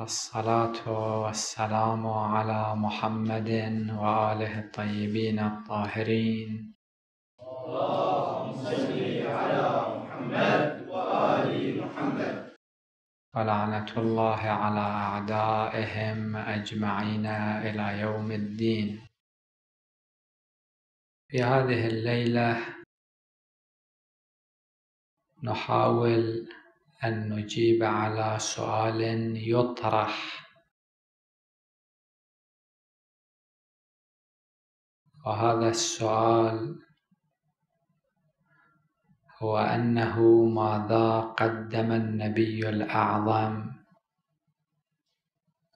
والصلاة والسلام على محمد وآله الطيبين الطاهرين اللهم صل على محمد وآل محمد ولعنة الله على أعدائهم أجمعين إلى يوم الدين في هذه الليلة نحاول أن نجيب على سؤال يطرح وهذا السؤال هو أنه ماذا قدم النبي الأعظم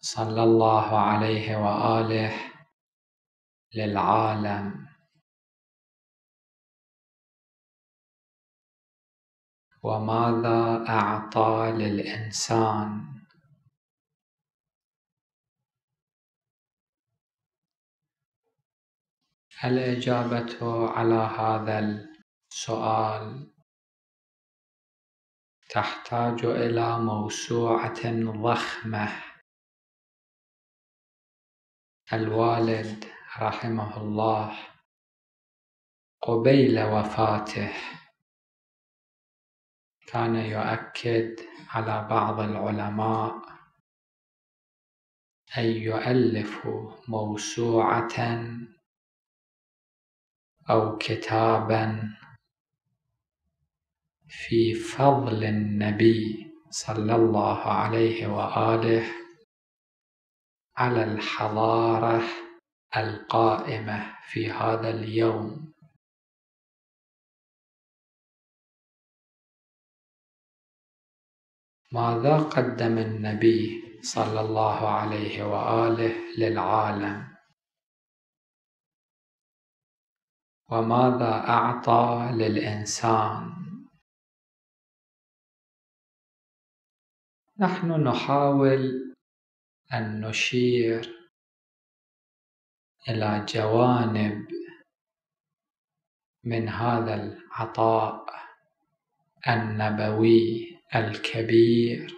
صلى الله عليه وآله للعالم وماذا أعطى للإنسان الإجابة على هذا السؤال تحتاج إلى موسوعة ضخمة الوالد رحمه الله قبيل وفاته كان يؤكد على بعض العلماء أن يؤلفوا موسوعة أو كتابا في فضل النبي صلى الله عليه وآله على الحضارة القائمة في هذا اليوم ماذا قدم النبي صلى الله عليه وآله للعالم وماذا أعطى للإنسان نحن نحاول أن نشير إلى جوانب من هذا العطاء النبوي الكبير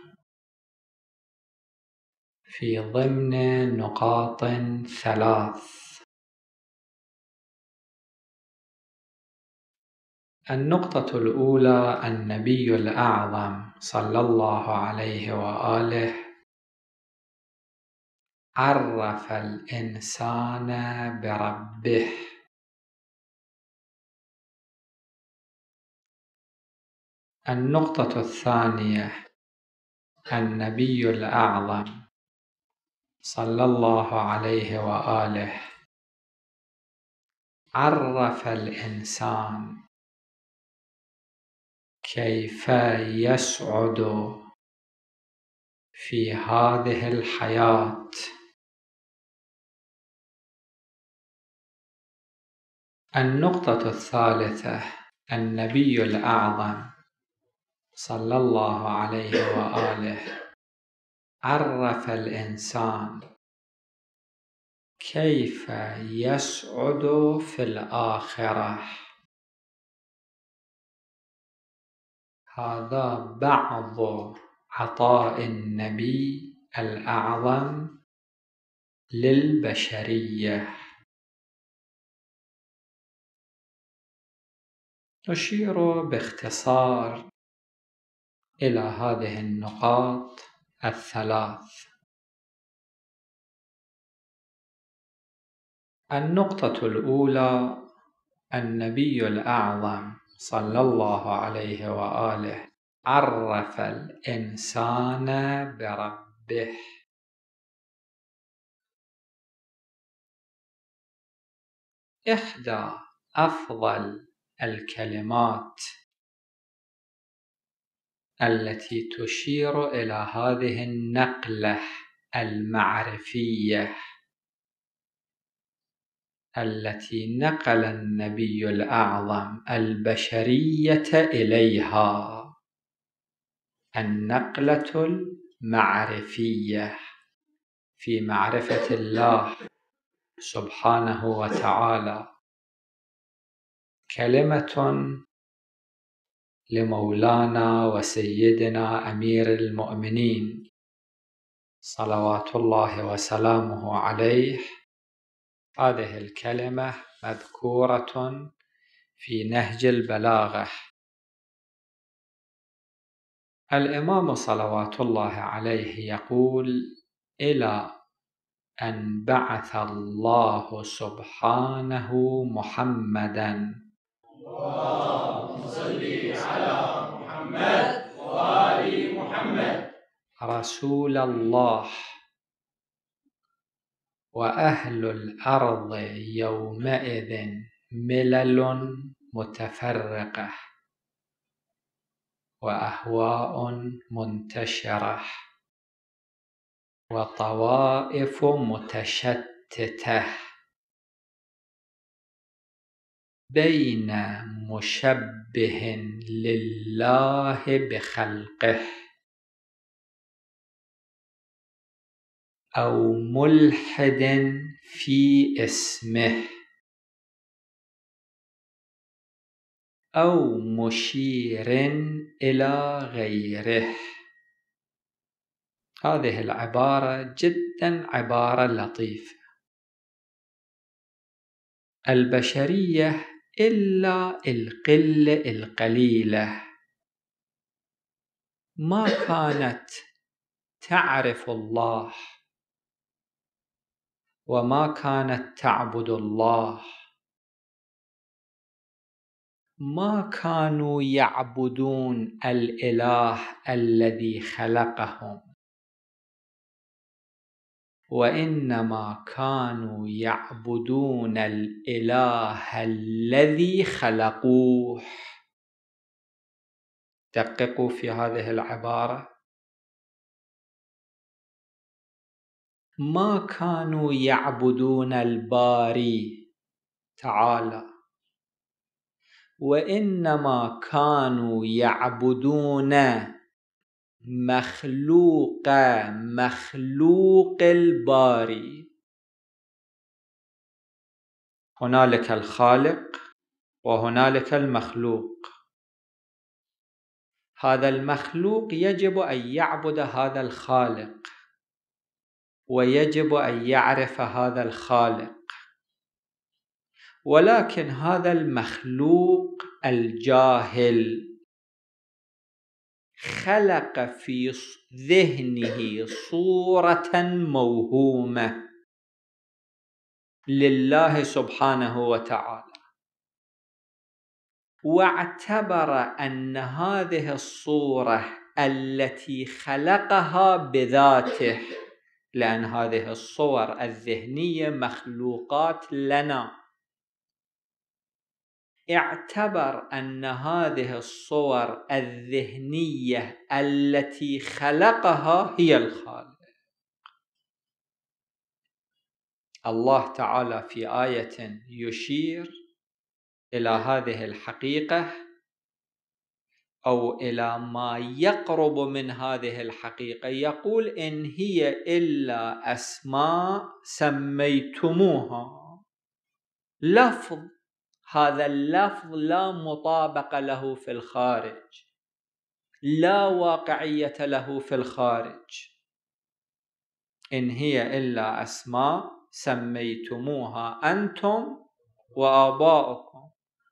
في ضمن نقاط ثلاث النقطة الأولى النبي الأعظم صلى الله عليه وآله عرف الإنسان بربه النقطة الثانية النبي الأعظم صلى الله عليه وآله عرف الإنسان كيف يسعد في هذه الحياة النقطة الثالثة النبي الأعظم صلى الله عليه واله عرف الانسان كيف يسعد في الاخره هذا بعض عطاء النبي الاعظم للبشريه نشير باختصار إلى هذه النقاط الثلاث النقطة الأولى النبي الأعظم صلى الله عليه وآله عرف الإنسان بربه إحدى أفضل الكلمات التي تشير إلى هذه النقلة المعرفية التي نقل النبي الأعظم البشرية إليها النقلة المعرفية في معرفة الله سبحانه وتعالى كلمة لمولانا وسيدنا امير المؤمنين صلوات الله وسلامه عليه هذه الكلمه مذكوره في نهج البلاغه الامام صلوات الله عليه يقول الى ان بعث الله سبحانه محمدا اللهم محمد وآل محمد رسول الله وأهل الأرض يومئذ ملل متفرقة وأهواء منتشرة وطوائف متشتته بين مشبه لله بخلقه أو ملحد في اسمه أو مشير إلى غيره هذه العبارة جدا عبارة لطيفة البشرية إلا القلة القليلة ما كانت تعرف الله وما كانت تعبد الله ما كانوا يعبدون الاله الذي خلقهم وانما كانوا يعبدون الاله الذي خلقوه دققوا في هذه العباره ما كانوا يعبدون الباري تعالى وانما كانوا يعبدون مخلوق مخلوق الباري هنالك الخالق وهنالك المخلوق هذا المخلوق يجب ان يعبد هذا الخالق ويجب ان يعرف هذا الخالق ولكن هذا المخلوق الجاهل خلق في ذهنه صورة موهومة لله سبحانه وتعالى واعتبر أن هذه الصورة التي خلقها بذاته لأن هذه الصور الذهنية مخلوقات لنا اعتبر أن هذه الصور الذهنية التي خلقها هي الخالق الله تعالى في آية يشير إلى هذه الحقيقة أو إلى ما يقرب من هذه الحقيقة يقول إن هي إلا أسماء سميتموها لفظ هذا اللفظ لا مطابقة له في الخارج لا واقعية له في الخارج إن هي إلا أسماء سميتموها أنتم وآباؤكم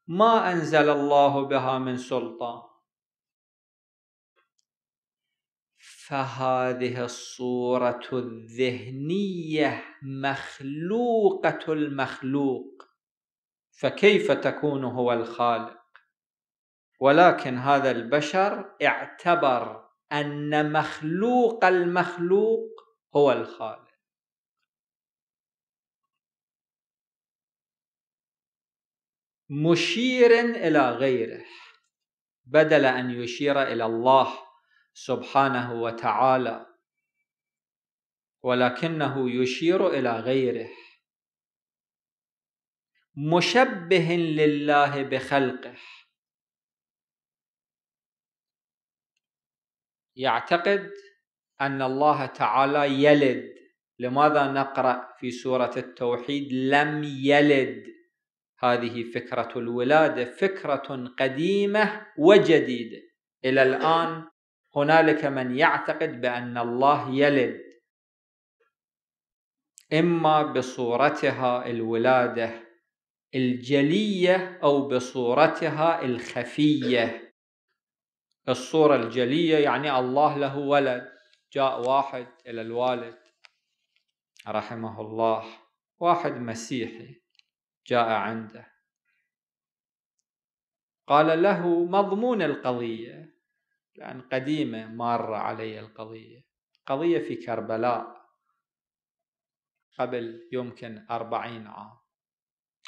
ما أنزل الله بها من سلطان فهذه الصورة الذهنية مخلوقة المخلوق فكيف تكون هو الخالق ولكن هذا البشر اعتبر ان مخلوق المخلوق هو الخالق مشير الى غيره بدل ان يشير الى الله سبحانه وتعالى ولكنه يشير الى غيره مشبه لله بخلقه يعتقد أن الله تعالى يلد لماذا نقرأ في سورة التوحيد لم يلد هذه فكرة الولادة فكرة قديمة وجديدة إلى الآن هنالك من يعتقد بأن الله يلد إما بصورتها الولادة الجلية أو بصورتها الخفية الصورة الجلية يعني الله له ولد جاء واحد إلى الوالد رحمه الله واحد مسيحي جاء عنده قال له مضمون القضية لأن قديمة مارة علي القضية قضية في كربلاء قبل يمكن أربعين عام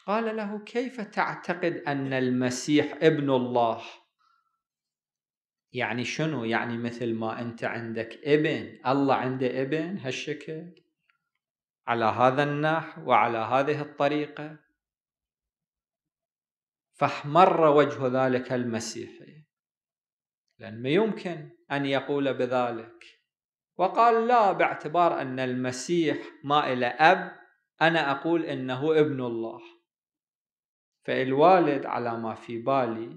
قال له كيف تعتقد أن المسيح ابن الله يعني شنو يعني مثل ما أنت عندك ابن الله عنده ابن هالشكل على هذا النحو وعلى هذه الطريقة فاحمر وجه ذلك المسيحي لأن ما يمكن أن يقول بذلك وقال لا باعتبار أن المسيح ما إلى أب أنا أقول إنه ابن الله فالوالد على ما في بالي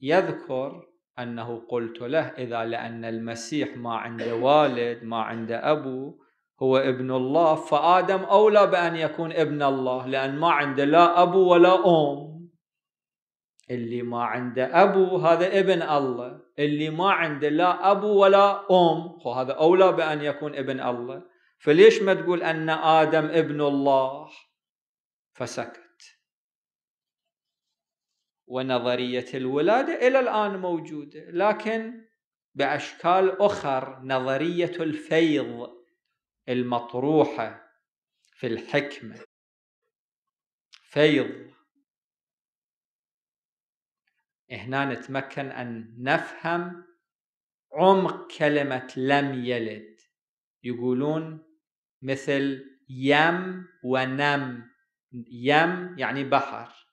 يذكر أنه قلت له إذا لأن المسيح ما عنده والد ما عنده أبو هو ابن الله فآدم أولى بأن يكون ابن الله لأن ما عنده لا أبو ولا أم اللي ما عنده أبو هذا ابن الله اللي ما عنده لا أبو ولا أم وهذا أولى بأن يكون ابن الله فليش ما تقول أن آدم ابن الله فسكت ونظرية الولادة إلى الآن موجودة لكن بأشكال أخر نظرية الفيض المطروحة في الحكمة فيض هنا نتمكن أن نفهم عمق كلمة لم يلد يقولون مثل يم ونم يم يعني بحر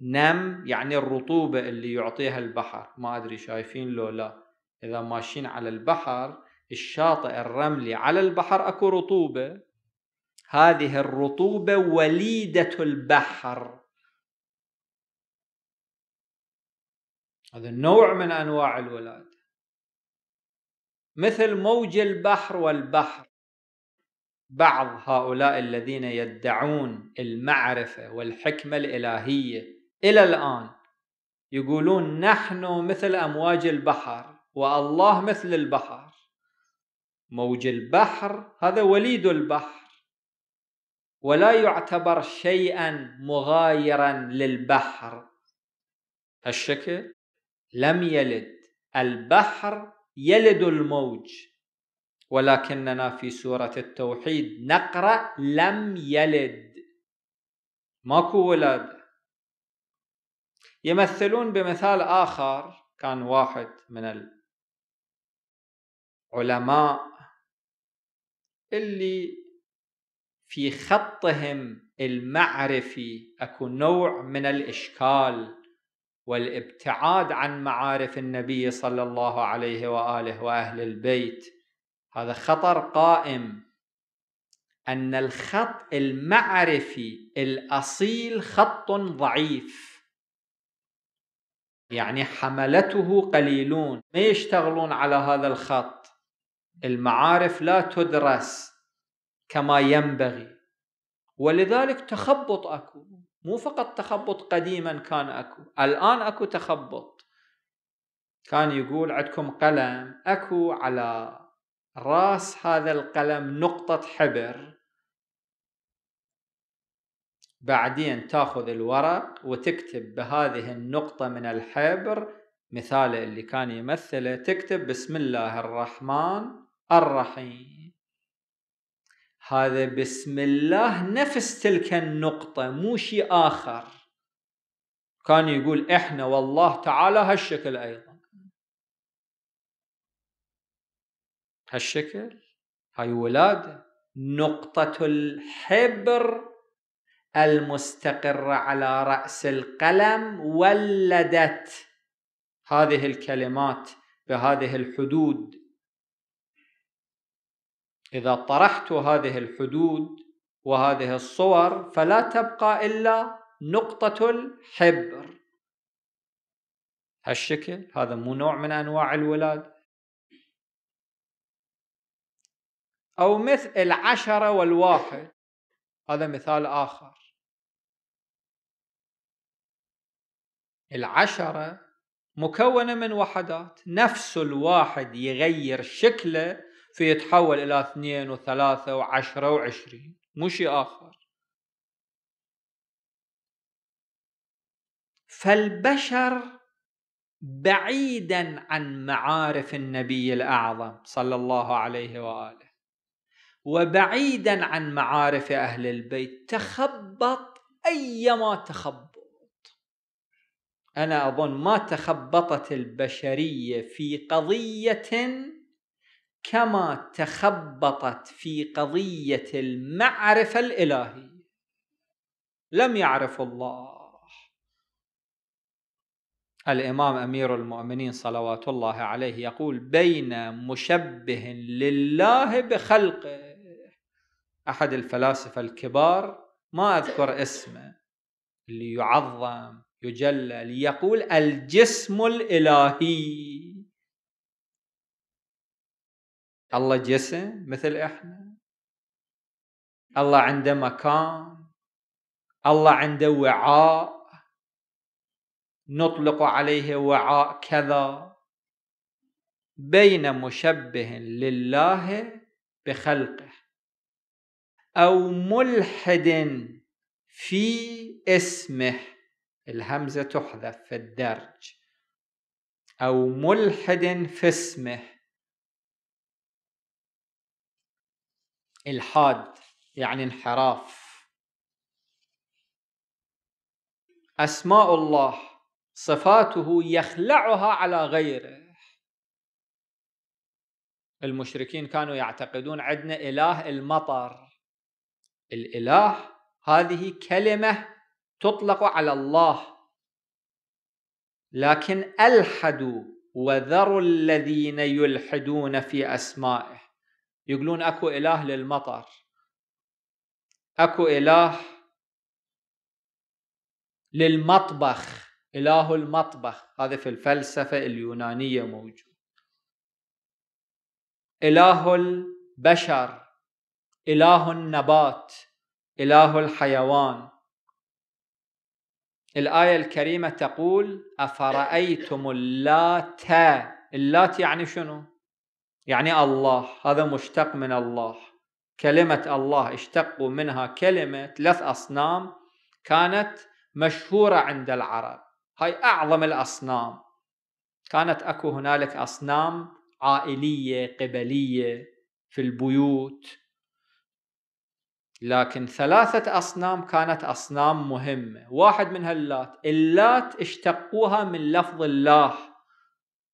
نم يعني الرطوبة اللي يعطيها البحر ما أدري شايفين لو لا إذا ماشيين على البحر الشاطئ الرملي على البحر أكو رطوبة هذه الرطوبة وليدة البحر هذا نوع من أنواع الولادة مثل موج البحر والبحر بعض هؤلاء الذين يدعون المعرفة والحكمة الإلهية إلى الآن يقولون نحن مثل أمواج البحر والله مثل البحر موج البحر هذا وليد البحر ولا يعتبر شيئا مغايرا للبحر هالشكل لم يلد البحر يلد الموج ولكننا في سورة التوحيد نقرأ لم يلد ماكو ولادة يمثلون بمثال آخر كان واحد من العلماء اللي في خطهم المعرفي اكو نوع من الاشكال والابتعاد عن معارف النبي صلى الله عليه واله واهل البيت هذا خطر قائم ان الخط المعرفي الاصيل خط ضعيف يعني حملته قليلون ما يشتغلون على هذا الخط المعارف لا تدرس كما ينبغي ولذلك تخبط اكو مو فقط تخبط قديما كان اكو الان اكو تخبط كان يقول عندكم قلم اكو على راس هذا القلم نقطة حبر بعدين تاخذ الورق وتكتب بهذه النقطة من الحبر مثال اللي كان يمثله تكتب بسم الله الرحمن الرحيم هذا بسم الله نفس تلك النقطة مو شيء آخر كان يقول احنا والله تعالى هالشكل ايضا هالشكل هاي ولادة نقطة الحبر المستقرة على رأس القلم ولدت هذه الكلمات بهذه الحدود إذا طرحت هذه الحدود وهذه الصور فلا تبقى إلا نقطة الحبر هالشكل هذا مو نوع من أنواع الولادة أو مثل العشرة والواحد هذا مثال آخر العشرة مكونة من وحدات نفس الواحد يغير شكله فيتحول إلى اثنين وثلاثة وعشرة وعشرين مو شيء آخر فالبشر بعيدا عن معارف النبي الأعظم صلى الله عليه وآله وبعيدا عن معارف أهل البيت تخبط أيما تخبط انا اظن ما تخبطت البشريه في قضيه كما تخبطت في قضيه المعرفه الالهيه لم يعرفوا الله الامام امير المؤمنين صلوات الله عليه يقول بين مشبه لله بخلقه احد الفلاسفه الكبار ما اذكر اسمه اللي يعظم يجلى ليقول الجسم الإلهي الله جسم مثل احنا الله عنده مكان الله عنده وعاء نطلق عليه وعاء كذا بين مشبه لله بخلقه او ملحد في اسمه الهمزة تحذف في الدرج أو ملحد في اسمه الحاد يعني انحراف أسماء الله صفاته يخلعها على غيره المشركين كانوا يعتقدون عندنا إله المطر الإله هذه كلمة تطلق على الله لكن ألحدوا وذروا الذين يلحدون في أسمائه يقولون أكو إله للمطر أكو إله للمطبخ إله المطبخ هذا في الفلسفة اليونانية موجود إله البشر إله النبات إله الحيوان الآية الكريمة تقول أفرأيتم اللات اللات يعني شنو؟ يعني الله هذا مشتق من الله كلمة الله اشتقوا منها كلمة ثلاث أصنام كانت مشهورة عند العرب هاي أعظم الأصنام كانت أكو هنالك أصنام عائلية قبلية في البيوت لكن ثلاثة أصنام كانت أصنام مهمة واحد منها اللات اللات اشتقوها من لفظ الله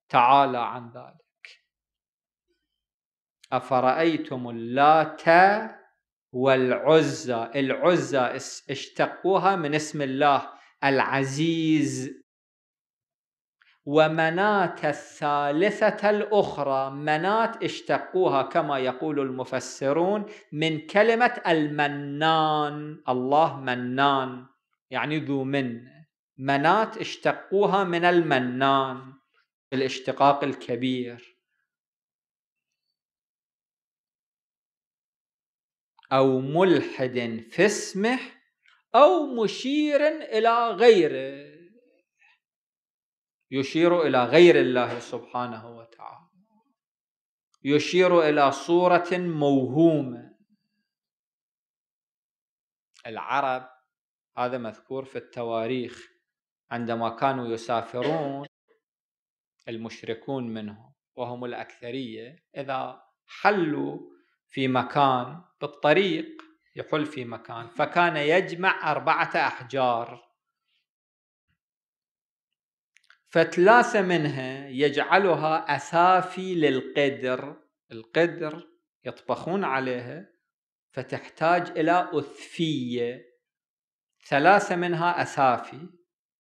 تعالى عن ذلك أفرأيتم اللات والعزى العزى اشتقوها من اسم الله العزيز ومناة الثالثة الأخرى مناة اشتقوها كما يقول المفسرون من كلمة المنان الله منان يعني ذو من مناة اشتقوها من المنان الاشتقاق الكبير أو ملحد في اسمه أو مشير إلى غيره يشير الى غير الله سبحانه وتعالى يشير الى صوره موهومه العرب هذا مذكور في التواريخ عندما كانوا يسافرون المشركون منهم وهم الاكثريه اذا حلوا في مكان بالطريق يحل في مكان فكان يجمع اربعه احجار فثلاثة منها يجعلها أثافي للقدر القدر يطبخون عليها فتحتاج إلى أثفية ثلاثة منها أثافي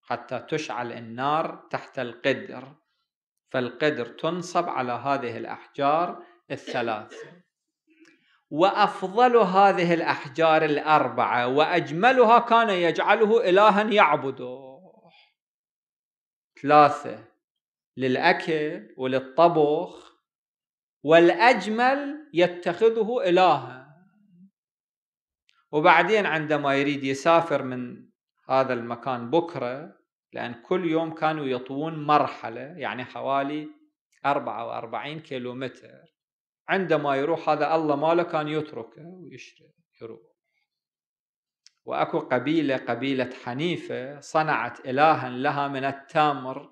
حتى تشعل النار تحت القدر فالقدر تنصب على هذه الأحجار الثلاثة وأفضل هذه الأحجار الأربعة وأجملها كان يجعله إلها يعبده ثلاثة للأكل وللطبخ والأجمل يتخذه إلها وبعدين عندما يريد يسافر من هذا المكان بكرة لأن كل يوم كانوا يطوون مرحلة يعني حوالي 44 كيلومتر عندما يروح هذا الله ماله كان يتركه ويشرب يروح وأكو قبيلة قبيلة حنيفة صنعت إلها لها من التمر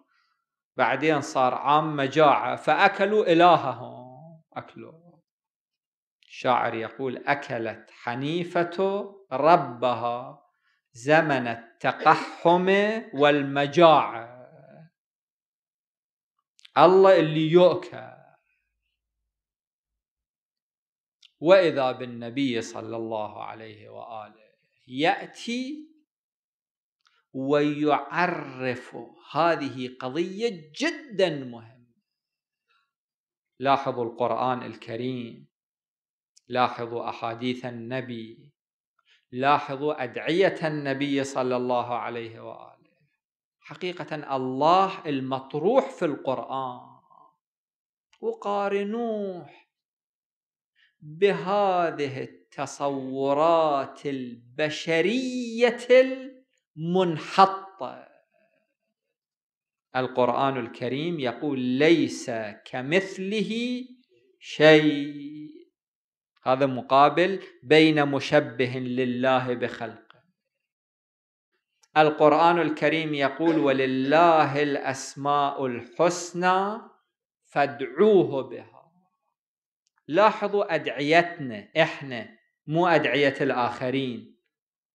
بعدين صار عام مجاعه فأكلوا إلههم أكلوا الشاعر يقول أكلت حنيفة ربها زمن التقحم والمجاعة الله اللي يؤكل وإذا بالنبي صلى الله عليه وآله يأتي ويعرف هذه قضية جدا مهمة لاحظوا القرآن الكريم لاحظوا أحاديث النبي لاحظوا أدعية النبي صلى الله عليه وآله حقيقة الله المطروح في القرآن وقارنوه بهذه تصورات البشريه المنحطه القران الكريم يقول ليس كمثله شيء هذا مقابل بين مشبه لله بخلقه القران الكريم يقول ولله الاسماء الحسنى فادعوه بها لاحظوا ادعيتنا احنا مو أدعية الآخرين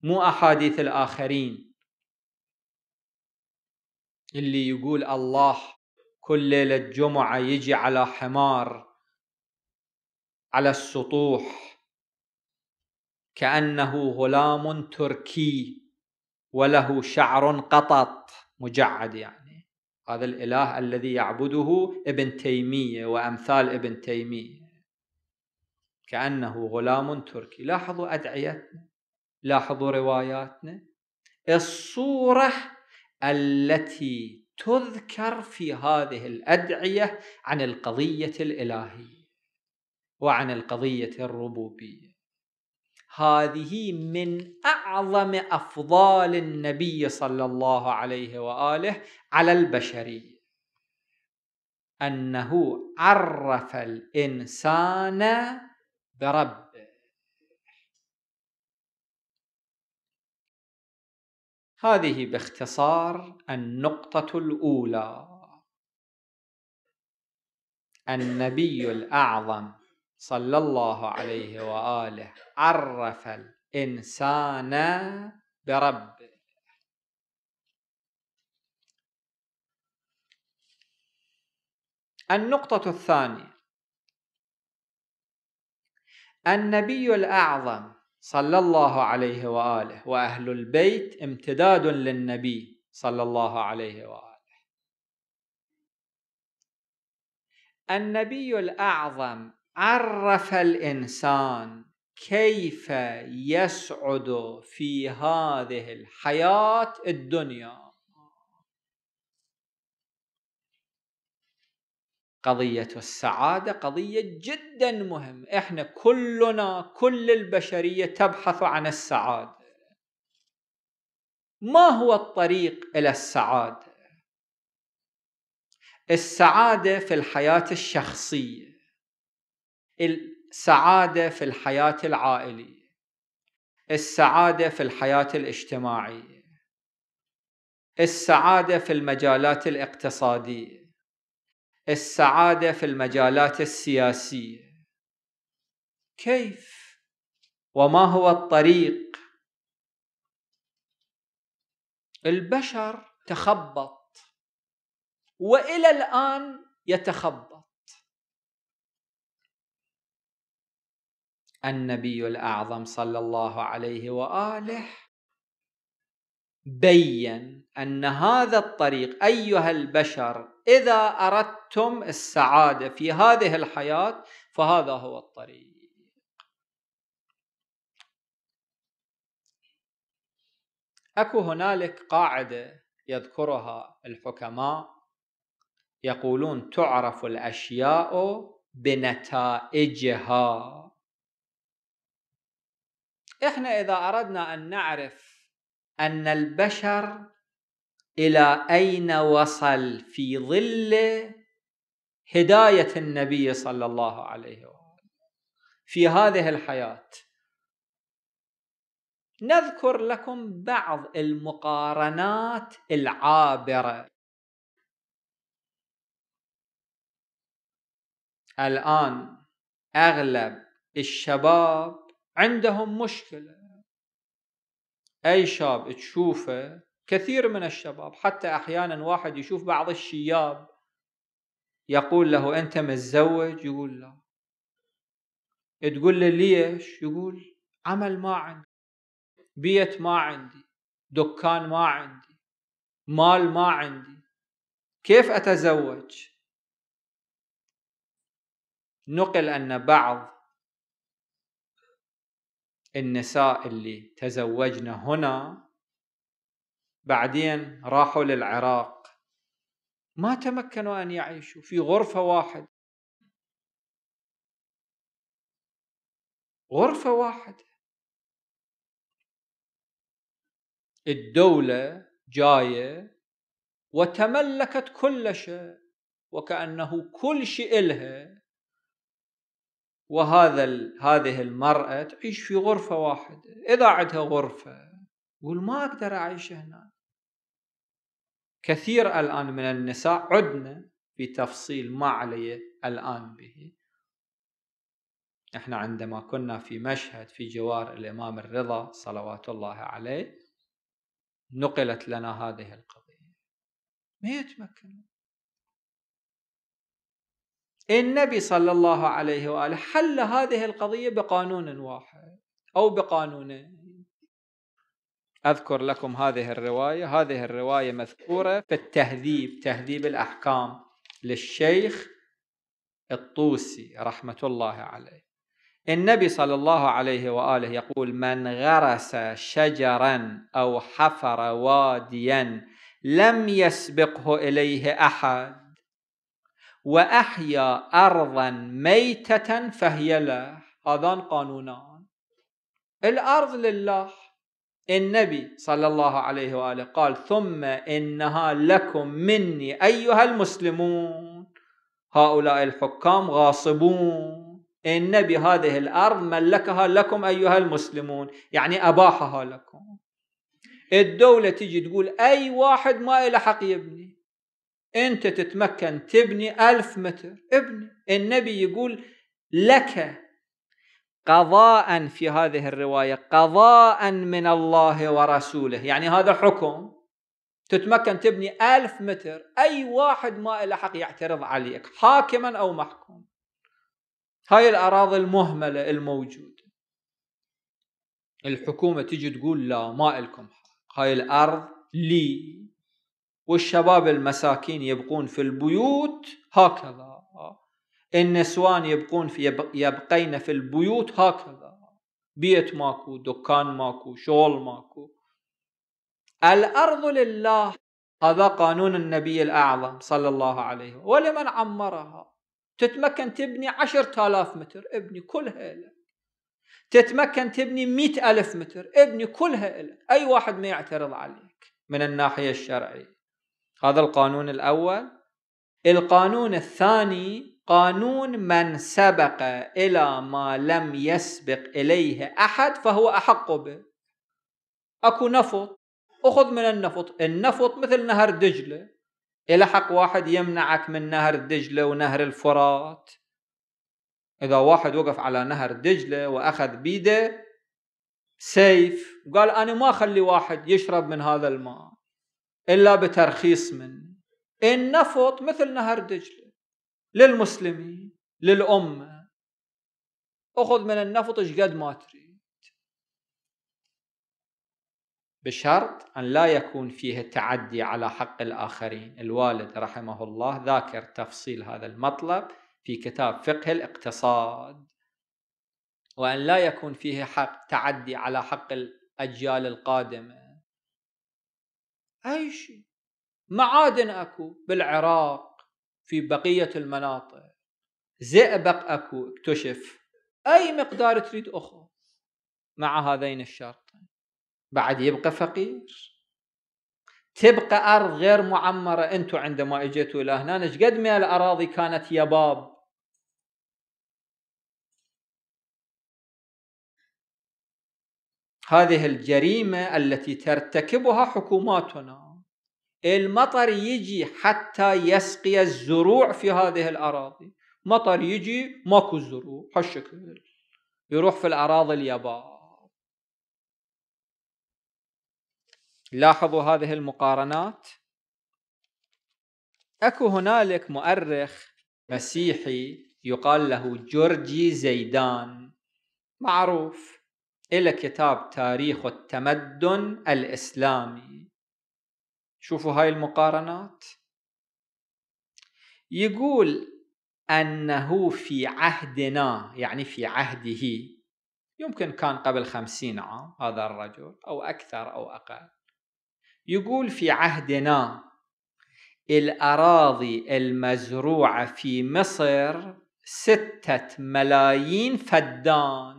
مو أحاديث الآخرين اللي يقول الله كل ليلة جمعة يجي على حمار على السطوح كأنه غلام تركي وله شعر قطط مجعد يعني هذا الإله الذي يعبده ابن تيمية وأمثال ابن تيمية كأنه غلام تركي لاحظوا أدعيتنا لاحظوا رواياتنا الصورة التي تذكر في هذه الأدعية عن القضية الإلهية وعن القضية الربوبية هذه من أعظم أفضال النبي صلى الله عليه وآله على البشرية أنه عرف الإنسان رب هذه باختصار النقطة الأولى النبي الأعظم صلى الله عليه وآله عرف الإنسان بربه النقطة الثانية النبي الأعظم صلى الله عليه وآله وأهل البيت امتداد للنبي صلى الله عليه وآله النبي الأعظم عرف الإنسان كيف يسعد في هذه الحياة الدنيا قضية السعادة قضية جدا مهمة احنا كلنا كل البشرية تبحث عن السعادة ما هو الطريق إلى السعادة؟ السعادة في الحياة الشخصية السعادة في الحياة العائلية السعادة في الحياة الاجتماعية السعادة في المجالات الاقتصادية السعاده في المجالات السياسيه كيف وما هو الطريق البشر تخبط والى الان يتخبط النبي الاعظم صلى الله عليه واله بين أن هذا الطريق أيها البشر إذا أردتم السعادة في هذه الحياة فهذا هو الطريق اكو هنالك قاعده يذكرها الحكماء يقولون تعرف الاشياء بنتائجها احنا اذا اردنا ان نعرف أن البشر إلى أين وصل في ظل هداية النبي صلى الله عليه وآله في هذه الحياة نذكر لكم بعض المقارنات العابرة الآن أغلب الشباب عندهم مشكلة أي شاب تشوفه كثير من الشباب حتى أحيانا واحد يشوف بعض الشياب يقول له أنت متزوج يقول لا تقول له ليش يقول عمل ما عندي بيت ما عندي دكان ما عندي مال ما عندي كيف أتزوج نقل أن بعض النساء اللي تزوجن هنا بعدين راحوا للعراق ما تمكنوا ان يعيشوا في غرفه واحده غرفه واحده الدوله جايه وتملكت كل شيء وكانه كل شيء الها وهذا هذه المرأة تعيش في غرفة واحدة إذا عندها غرفة يقول ما أقدر أعيش هنا كثير الآن من النساء عدنا بتفصيل ما علي الآن به احنا عندما كنا في مشهد في جوار الإمام الرضا صلوات الله عليه نقلت لنا هذه القضية ما يتمكنون النبي صلى الله عليه واله حل هذه القضيه بقانون واحد او بقانونين اذكر لكم هذه الروايه، هذه الروايه مذكوره في التهذيب، تهذيب الاحكام للشيخ الطوسي رحمه الله عليه. النبي صلى الله عليه واله يقول: من غرس شجرا او حفر واديا لم يسبقه اليه احد وأحيا أرضا ميتة فهي له هذان قانونان الأرض لله النبي صلى الله عليه وآله قال ثم إنها لكم مني أيها المسلمون هؤلاء الحكام غاصبون النبي هذه الأرض ملكها لكم أيها المسلمون يعني أباحها لكم الدولة تجي تقول أي واحد ما إلى حق يبني أنت تتمكن تبني ألف متر ابني النبي يقول لك قضاء في هذه الرواية قضاء من الله ورسوله يعني هذا حكم تتمكن تبني ألف متر أي واحد ما له حق يعترض عليك حاكما أو محكوم هاي الأراضي المهملة الموجودة الحكومة تجي تقول لا ما لكم حق هاي الأرض لي والشباب المساكين يبقون في البيوت هكذا النسوان يبقون في يبق يبقين في البيوت هكذا بيت ماكو دكان ماكو شغل ماكو الأرض لله هذا قانون النبي الأعظم صلى الله عليه وسلم ولمن عمرها تتمكن تبني عشرة آلاف متر ابني كلها لك تتمكن تبني مئة ألف متر ابني كلها لك أي واحد ما يعترض عليك من الناحية الشرعية هذا القانون الأول القانون الثاني قانون من سبق إلى ما لم يسبق إليه أحد فهو أحق به أكو نفط أخذ من النفط النفط مثل نهر دجلة إلى حق واحد يمنعك من نهر دجلة ونهر الفرات إذا واحد وقف على نهر دجلة وأخذ بيده سيف وقال أنا ما أخلي واحد يشرب من هذا الماء إلا بترخيص مني النفط مثل نهر دجلة للمسلمين للأمة أخذ من النفط قد ما تريد بشرط أن لا يكون فيه تعدي على حق الآخرين الوالد رحمه الله ذاكر تفصيل هذا المطلب في كتاب فقه الاقتصاد وأن لا يكون فيه حق تعدي على حق الأجيال القادمة أي شيء معادن أكو بالعراق في بقية المناطق زئبق أكو اكتشف أي مقدار تريد أخذ مع هذين الشرطين بعد يبقى فقير تبقى أرض غير معمرة أنتم عندما اجيتوا إلى هنا قد ما الأراضي كانت يباب هذه الجريمة التي ترتكبها حكوماتنا المطر يجي حتى يسقي الزروع في هذه الأراضي مطر يجي ماكو زروع هالشكل يروح في الأراضي اليابان لاحظوا هذه المقارنات اكو هنالك مؤرخ مسيحي يقال له جورجي زيدان معروف إلى كتاب تاريخ التمدن الإسلامي شوفوا هاي المقارنات يقول أنه في عهدنا يعني في عهده يمكن كان قبل خمسين عام هذا الرجل أو أكثر أو أقل يقول في عهدنا الأراضي المزروعة في مصر ستة ملايين فدان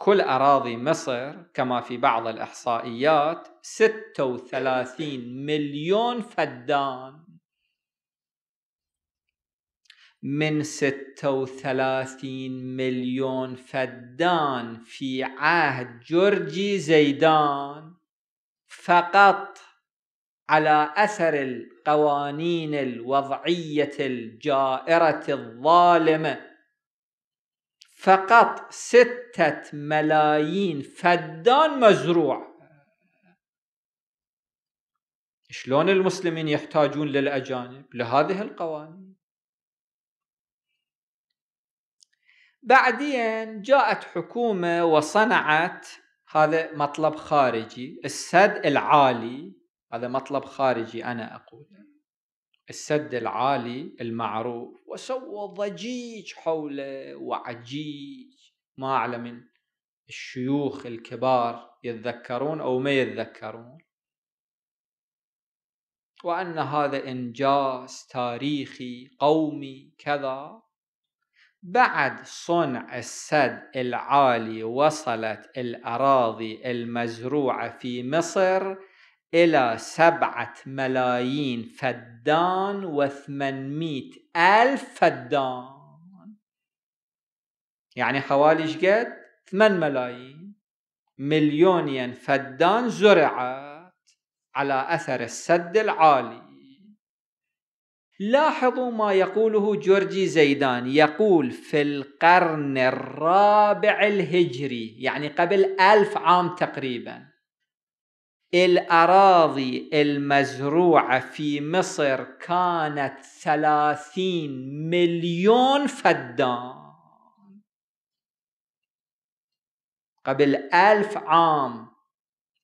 كل أراضي مصر كما في بعض الإحصائيات 36 مليون فدان من 36 مليون فدان في عهد جورجي زيدان فقط على أثر القوانين الوضعية الجائرة الظالمة فقط ستة ملايين فدان مزروع شلون المسلمين يحتاجون للأجانب لهذه القوانين بعدين جاءت حكومة وصنعت هذا مطلب خارجي السد العالي هذا مطلب خارجي أنا أقوله السد العالي المعروف وسوى ضجيج حوله وعجيج ما أعلم الشيوخ الكبار يتذكرون أو ما يتذكرون وأن هذا إنجاز تاريخي قومي كذا بعد صنع السد العالي وصلت الأراضي المزروعة في مصر إلى سبعة ملايين فدان وثمانمائة ألف فدان يعني حوالي شقد ثمان ملايين مليونين فدان زرعت على أثر السد العالي لاحظوا ما يقوله جورجي زيدان يقول في القرن الرابع الهجري يعني قبل ألف عام تقريباً الأراضي المزروعة في مصر كانت ثلاثين مليون فدان قبل ألف عام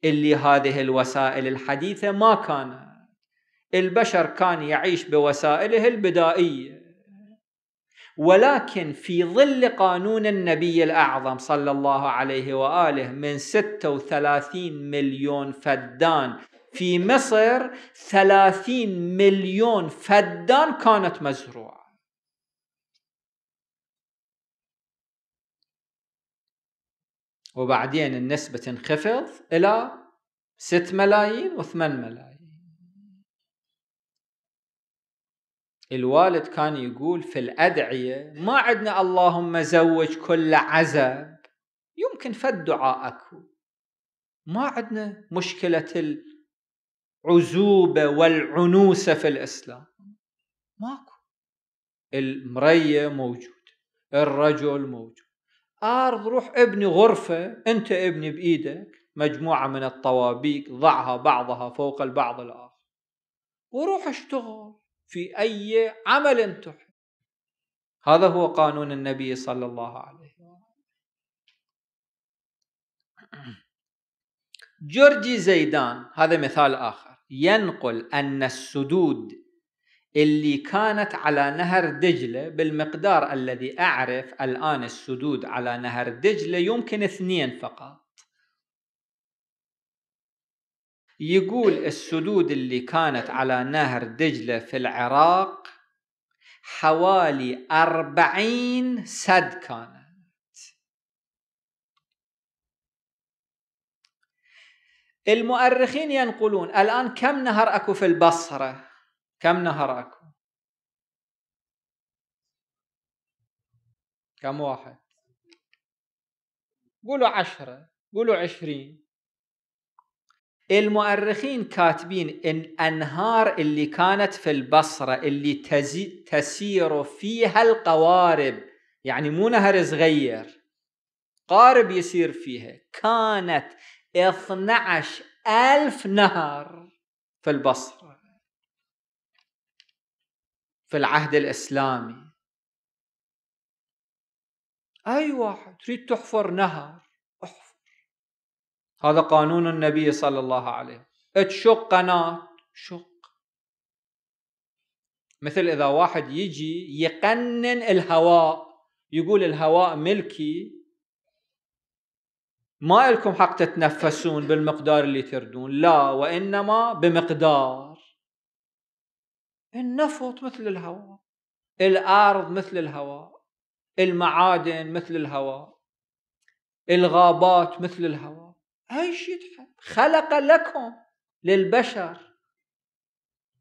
اللي هذه الوسائل الحديثة ما كانت البشر كان يعيش بوسائله البدائية ولكن في ظل قانون النبي الأعظم صلى الله عليه وآله من 36 مليون فدان في مصر 30 مليون فدان كانت مزروعة وبعدين النسبة تنخفض إلى 6 ملايين و8 ملايين الوالد كان يقول في الأدعية ما عندنا اللهم زوج كل عزب يمكن فد دعاءك أكو ما عندنا مشكلة العزوبة والعنوسة في الإسلام ماكو المرية موجود الرجل موجود أرض روح ابني غرفة أنت ابني بإيدك مجموعة من الطوابيك ضعها بعضها فوق البعض الآخر وروح اشتغل في أي عمل تحب هذا هو قانون النبي صلى الله عليه وسلم جورجي زيدان هذا مثال آخر ينقل أن السدود اللي كانت على نهر دجلة بالمقدار الذي أعرف الآن السدود على نهر دجلة يمكن اثنين فقط يقول السدود اللي كانت على نهر دجلة في العراق حوالي أربعين سد كانت المؤرخين ينقلون الآن كم نهر أكو في البصرة كم نهر أكو كم واحد قولوا عشرة قولوا عشرين المؤرخين كاتبين ان انهار اللي كانت في البصره اللي تسير فيها القوارب يعني مو نهر صغير قارب يسير فيها كانت 12 ألف نهر في البصرة في العهد الإسلامي أي واحد تريد تحفر نهر هذا قانون النبي صلى الله عليه وسلم تشق قناة شق مثل إذا واحد يجي يقنن الهواء يقول الهواء ملكي ما لكم حق تتنفسون بالمقدار اللي تردون لا وإنما بمقدار النفط مثل الهواء الأرض مثل الهواء المعادن مثل الهواء الغابات مثل الهواء تحب خلق لكم للبشر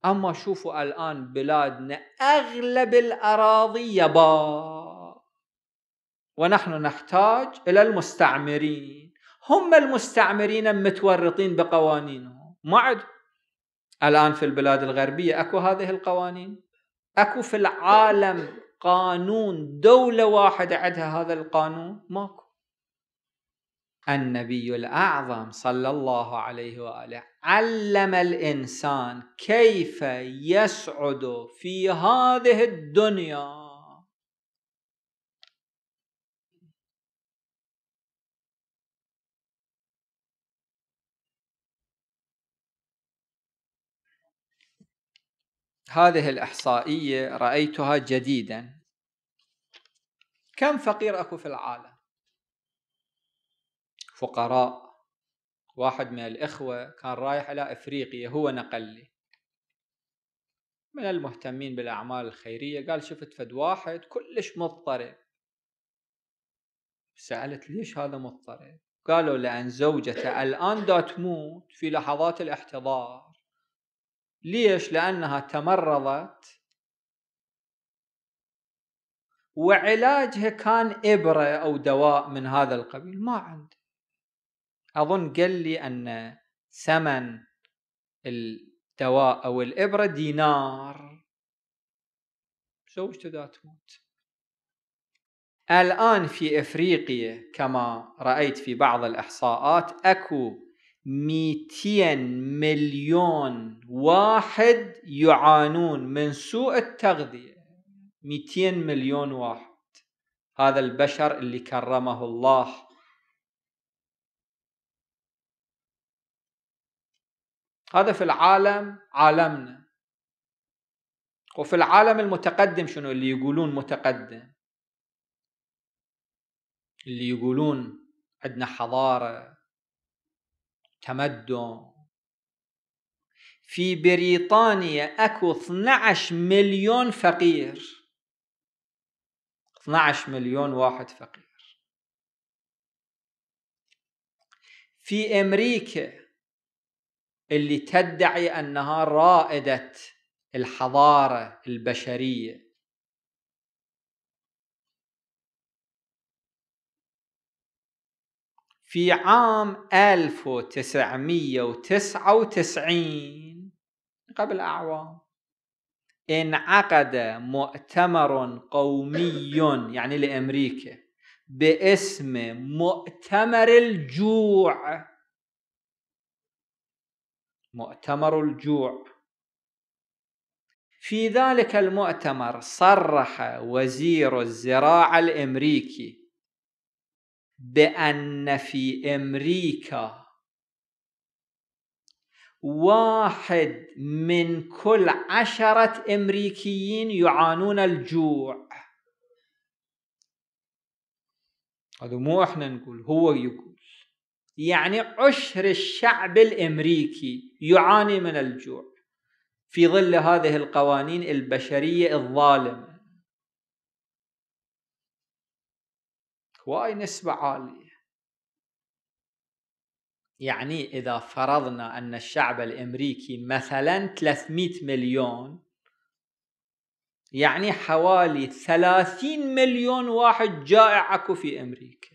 أما شوفوا الآن بلادنا أغلب الأراضي يباء ونحن نحتاج إلى المستعمرين هم المستعمرين متورطين بقوانينهم ما عد الآن في البلاد الغربية أكو هذه القوانين أكو في العالم قانون دولة واحدة عندها هذا القانون ماكو النبي الأعظم صلى الله عليه وآله علم الإنسان كيف يسعد في هذه الدنيا هذه الإحصائية رأيتها جديدا كم فقير أكو في العالم فقراء واحد من الإخوة كان رايح إلى إفريقيا هو نقل لي من المهتمين بالأعمال الخيرية قال شفت فد واحد كلش مضطرب سألت ليش هذا مضطرب قالوا لأن زوجته الآن دا تموت في لحظات الاحتضار ليش لأنها تمرضت وعلاجها كان إبرة أو دواء من هذا القبيل ما عنده اظن قال لي ان ثمن الدواء او الابره دينار زوجته ذا تموت الان في افريقيا كما رايت في بعض الاحصاءات اكو 200 مليون واحد يعانون من سوء التغذيه 200 مليون واحد هذا البشر اللي كرمه الله هذا في العالم عالمنا وفي العالم المتقدم شنو اللي يقولون متقدم اللي يقولون عندنا حضارة تمدن في بريطانيا اكو 12 مليون فقير 12 مليون واحد فقير في امريكا اللي تدعي انها رائده الحضاره البشريه في عام 1999 قبل أعوام انعقد مؤتمر قومي يعني لأمريكا باسم مؤتمر الجوع مؤتمر الجوع في ذلك المؤتمر صرح وزير الزراعة الأمريكي بأن في أمريكا واحد من كل عشرة أمريكيين يعانون الجوع هذا مو احنا نقول هو يقول يعني عشر الشعب الامريكي يعاني من الجوع في ظل هذه القوانين البشريه الظالمه هواي نسبه عاليه يعني اذا فرضنا ان الشعب الامريكي مثلا 300 مليون يعني حوالي 30 مليون واحد جائع اكو في امريكا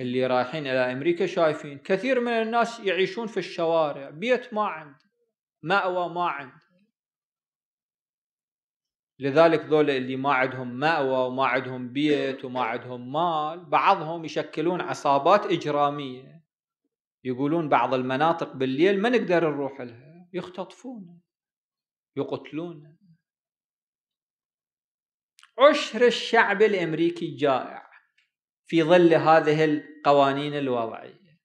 اللي رايحين الى امريكا شايفين كثير من الناس يعيشون في الشوارع بيت ما عنده مأوى ما عنده لذلك ذول اللي ما عندهم مأوى وما عندهم بيت وما عندهم مال بعضهم يشكلون عصابات إجرامية يقولون بعض المناطق بالليل ما نقدر نروح لها يختطفون يقتلون عشر الشعب الأمريكي جائع في ظل هذه القوانين الوضعيه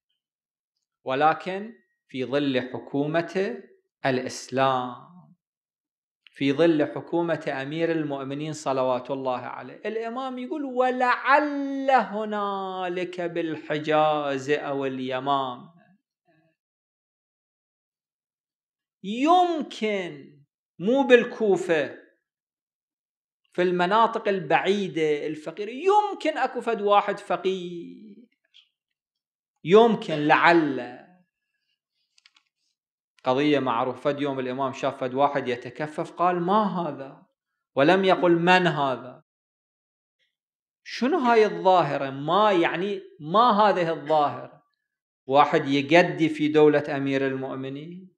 ولكن في ظل حكومه الاسلام في ظل حكومة أمير المؤمنين صلوات الله عليه الإمام يقول ولعل هنالك بالحجاز أو اليمام يمكن مو بالكوفة في المناطق البعيدة الفقيرة يمكن أكو فد واحد فقير يمكن لعل قضية معروفة فد يوم الإمام شاف فد واحد يتكفف قال ما هذا ولم يقل من هذا شنو هاي الظاهرة ما يعني ما هذه الظاهرة واحد يقدي في دولة أمير المؤمنين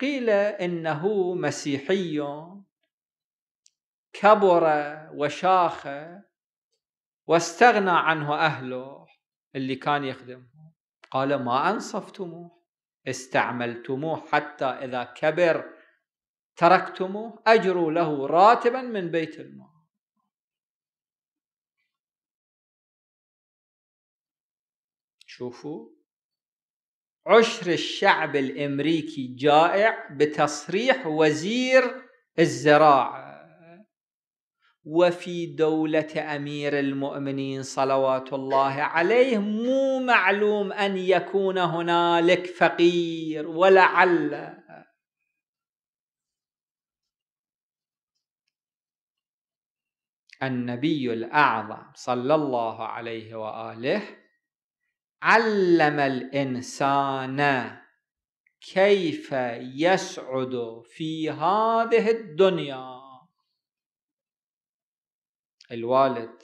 قيل انه مسيحي كبر وشاخ واستغنى عنه اهله اللي كان يخدمه قال ما انصفتموه استعملتموه حتى اذا كبر تركتموه اجروا له راتبا من بيت المال شوفوا عشر الشعب الامريكي جائع بتصريح وزير الزراعه وفي دولة أمير المؤمنين صلوات الله عليه مو معلوم أن يكون هنالك فقير ولعل النبي الأعظم صلى الله عليه وآله علم الإنسان كيف يسعد في هذه الدنيا الوالد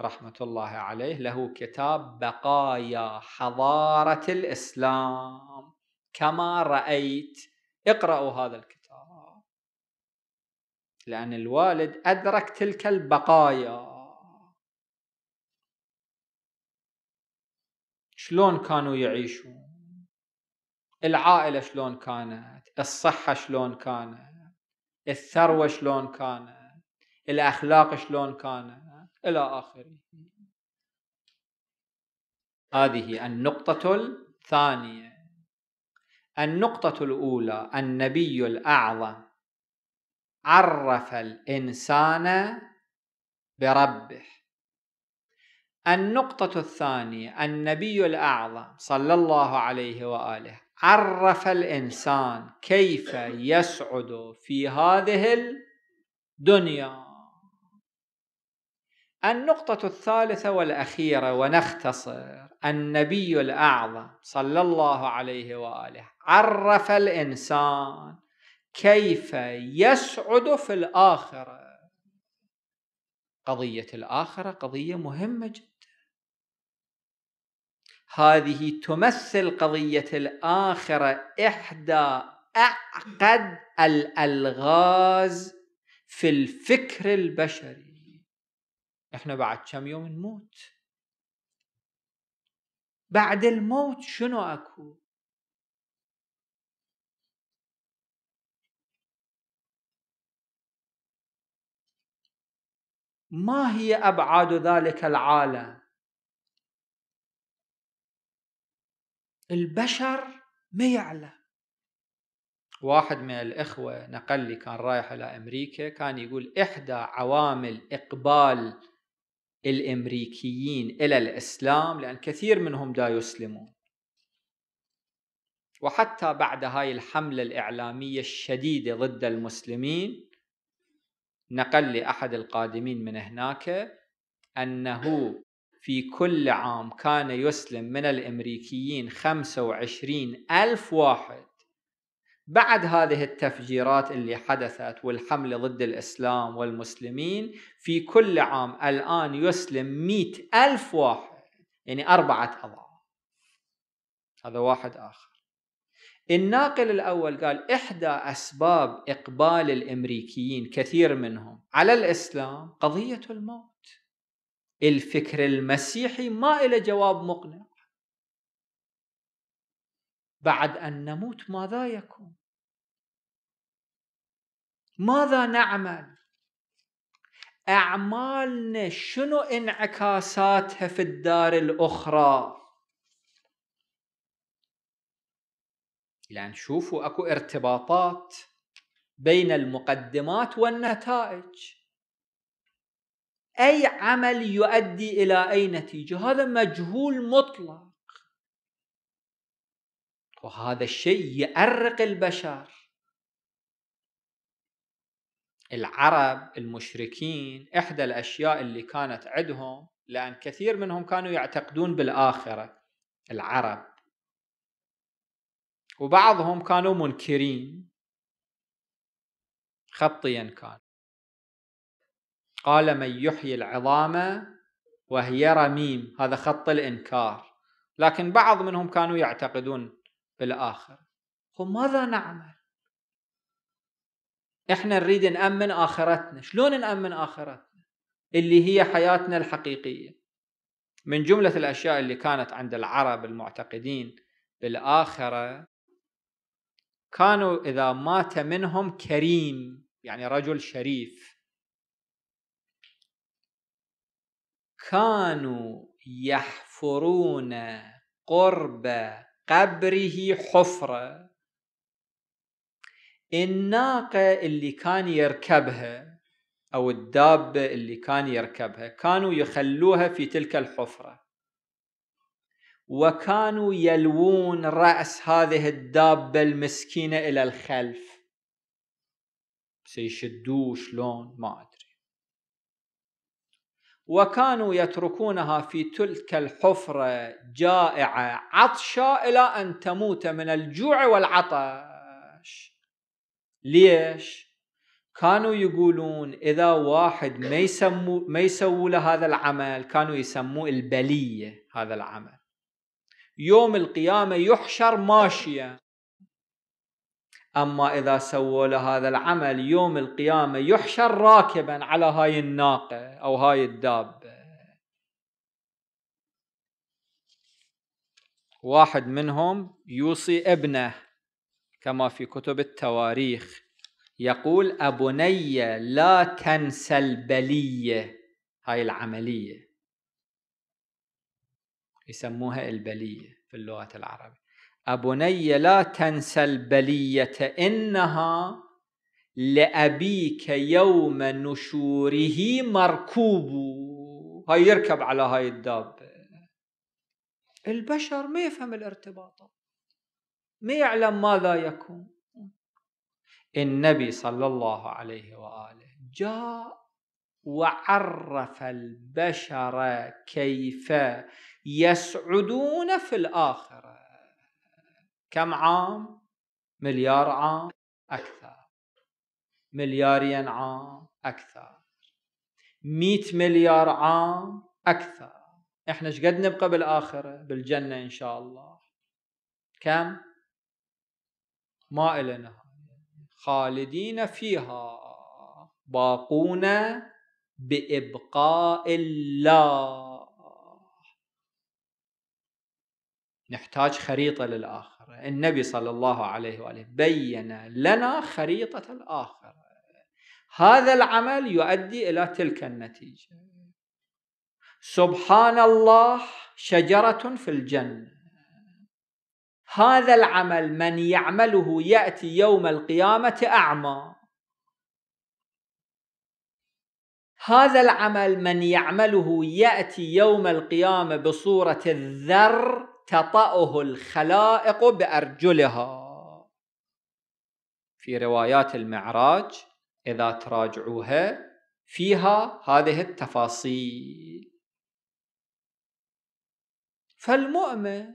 رحمة الله عليه له كتاب بقايا حضارة الإسلام كما رأيت اقرأوا هذا الكتاب لأن الوالد أدرك تلك البقايا شلون كانوا يعيشون العائلة شلون كانت الصحة شلون كانت الثروة شلون كانت الأخلاق شلون كانت إلى آخره هذه النقطة الثانية النقطة الأولى النبي الأعظم عرف الإنسان بربه النقطة الثانية النبي الأعظم صلى الله عليه وآله عرف الإنسان كيف يسعد في هذه الدنيا النقطة الثالثة والأخيرة ونختصر النبي الأعظم صلى الله عليه وآله عرف الإنسان كيف يسعد في الآخرة قضية الآخرة قضية مهمة جدا هذه تمثل قضية الآخرة إحدى أعقد الألغاز في الفكر البشري احنا بعد كم يوم نموت بعد الموت شنو اكو ما هي ابعاد ذلك العالم البشر ما يعلم واحد من الإخوة نقل لي كان رايح إلى أمريكا كان يقول إحدى عوامل إقبال الأمريكيين إلى الإسلام لأن كثير منهم دا يسلمون وحتى بعد هاي الحملة الإعلامية الشديدة ضد المسلمين نقل لي أحد القادمين من هناك أنه في كل عام كان يسلم من الأمريكيين 25 ألف واحد بعد هذه التفجيرات اللي حدثت والحملة ضد الإسلام والمسلمين في كل عام الآن يسلم مئة ألف واحد يعني أربعة أضعاف هذا واحد آخر الناقل الأول قال إحدى أسباب إقبال الأمريكيين كثير منهم على الإسلام قضية الموت الفكر المسيحي ما إلى جواب مقنع بعد أن نموت ماذا يكون ماذا نعمل أعمالنا شنو انعكاساتها في الدار الأخرى لأن شوفوا أكو ارتباطات بين المقدمات والنتائج أي عمل يؤدي إلى أي نتيجة هذا مجهول مطلق وهذا الشيء يأرق البشر العرب المشركين إحدى الأشياء اللي كانت عندهم لأن كثير منهم كانوا يعتقدون بالآخرة العرب وبعضهم كانوا منكرين خطيا كان قال من يحيي العظام وهي رميم هذا خط الإنكار لكن بعض منهم كانوا يعتقدون بالآخر وماذا نعمل احنا نريد نأمن آخرتنا شلون نأمن آخرتنا اللي هي حياتنا الحقيقية من جملة الأشياء اللي كانت عند العرب المعتقدين بالآخرة كانوا إذا مات منهم كريم يعني رجل شريف كانوا يحفرون قرب قبره حفرة الناقة اللي كان يركبها أو الدابة اللي كان يركبها كانوا يخلوها في تلك الحفرة وكانوا يلوون رأس هذه الدابة المسكينة إلى الخلف سيشدوه شلون ما وكانوا يتركونها في تلك الحفرة جائعة عطشة إلى أن تموت من الجوع والعطش ليش؟ كانوا يقولون إذا واحد ما يسمو ما يسووا له هذا العمل كانوا يسموه البلية هذا العمل يوم القيامة يحشر ماشيا أما إذا سووا له هذا العمل يوم القيامة يحشر راكبا على هاي الناقة أو هاي الدابة واحد منهم يوصي ابنه كما في كتب التواريخ يقول أبني لا تنسى البلية هاي العملية يسموها البلية في اللغة العربية أبني لا تنسى البلية إنها لأبيك يوم نشوره مركوب هاي يركب على هاي الدابة البشر ما يفهم الارتباطات ما يعلم ماذا يكون النبي صلى الله عليه وآله جاء وعرف البشر كيف يسعدون في الآخرة كم عام مليار عام أكثر مليارين عام أكثر مئة مليار عام أكثر إحنا شقد نبقى بالآخرة بالجنة إن شاء الله كم ما إلنا نهاية خالدين فيها باقون بإبقاء الله نحتاج خريطة للآخر النبي صلى الله عليه وآله بين لنا خريطة الآخرة هذا العمل يؤدي إلى تلك النتيجة سبحان الله شجرة في الجنة هذا العمل من يعمله يأتي يوم القيامة أعمى هذا العمل من يعمله يأتي يوم القيامة بصورة الذر تطأه الخلائق بأرجلها في روايات المعراج إذا تراجعوها فيها هذه التفاصيل فالمؤمن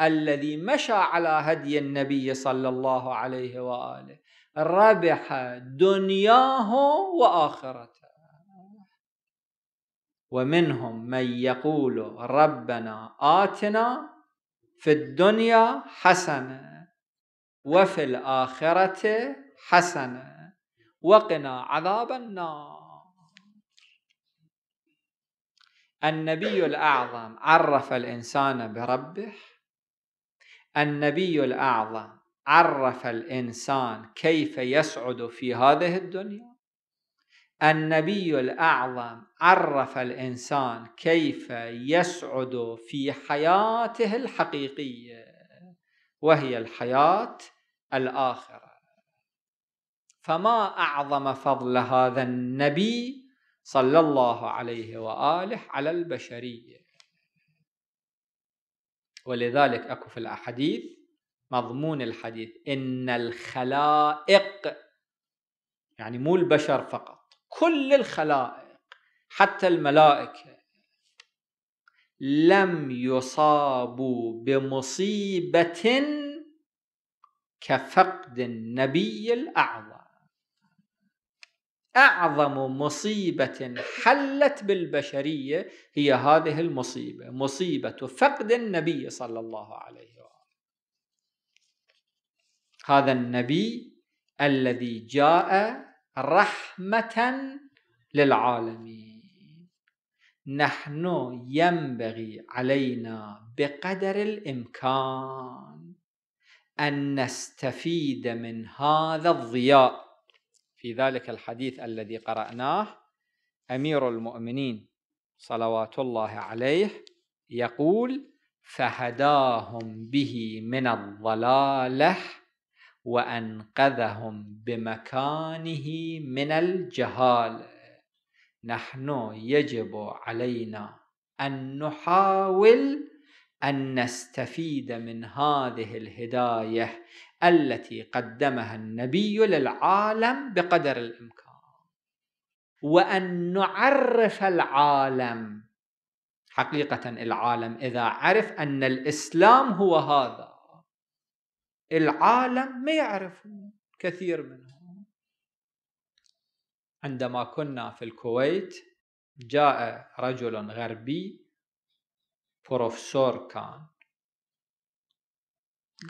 الذي مشى على هدي النبي صلى الله عليه وآله ربح دنياه وآخرته ومنهم من يقول ربنا آتنا في الدنيا حسنة وفي الآخرة حسنة وقنا عذاب النار النبي الأعظم عرف الإنسان بربه النبي الأعظم عرف الإنسان كيف يسعد في هذه الدنيا النبي الأعظم عرف الإنسان كيف يسعد في حياته الحقيقية وهي الحياة الآخرة فما أعظم فضل هذا النبي صلى الله عليه وآله على البشرية ولذلك أكو في الأحاديث مضمون الحديث إن الخلائق يعني مو البشر فقط كل الخلائق حتى الملائكه لم يصابوا بمصيبه كفقد النبي الاعظم اعظم مصيبه حلت بالبشريه هي هذه المصيبه مصيبه فقد النبي صلى الله عليه واله هذا النبي الذي جاء رحمة للعالمين نحن ينبغي علينا بقدر الإمكان أن نستفيد من هذا الضياء في ذلك الحديث الذي قرأناه أمير المؤمنين صلوات الله عليه يقول فهداهم به من الضلاله وأنقذهم بمكانه من الجهال نحن يجب علينا أن نحاول أن نستفيد من هذه الهداية التي قدمها النبي للعالم بقدر الإمكان وأن نعرف العالم حقيقة العالم إذا عرف أن الإسلام هو هذا العالم ما يعرفون كثير منهم عندما كنا في الكويت جاء رجل غربي بروفيسور كان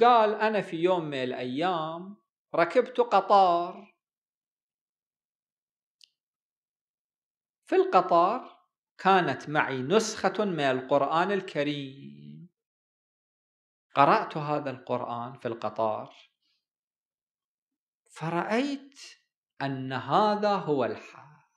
قال أنا في يوم من الأيام ركبت قطار في القطار كانت معي نسخة من القرآن الكريم قرأت هذا القرآن في القطار فرأيت أن هذا هو الحق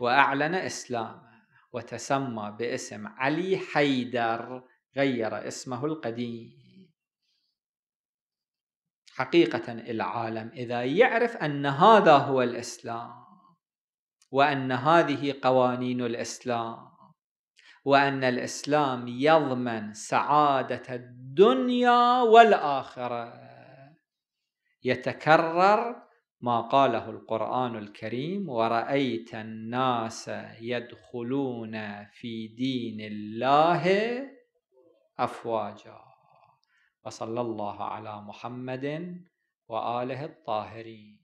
وأعلن إسلامه وتسمى باسم علي حيدر غير اسمه القديم حقيقة العالم إذا يعرف أن هذا هو الإسلام وأن هذه قوانين الإسلام وان الاسلام يضمن سعاده الدنيا والاخره يتكرر ما قاله القران الكريم ورايت الناس يدخلون في دين الله افواجا وصلى الله على محمد واله الطاهرين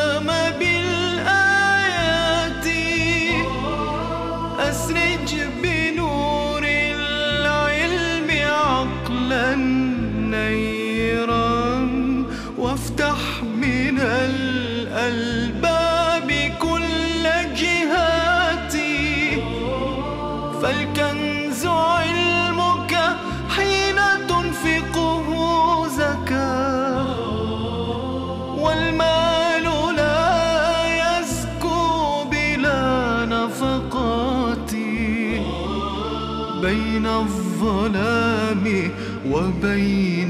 وبين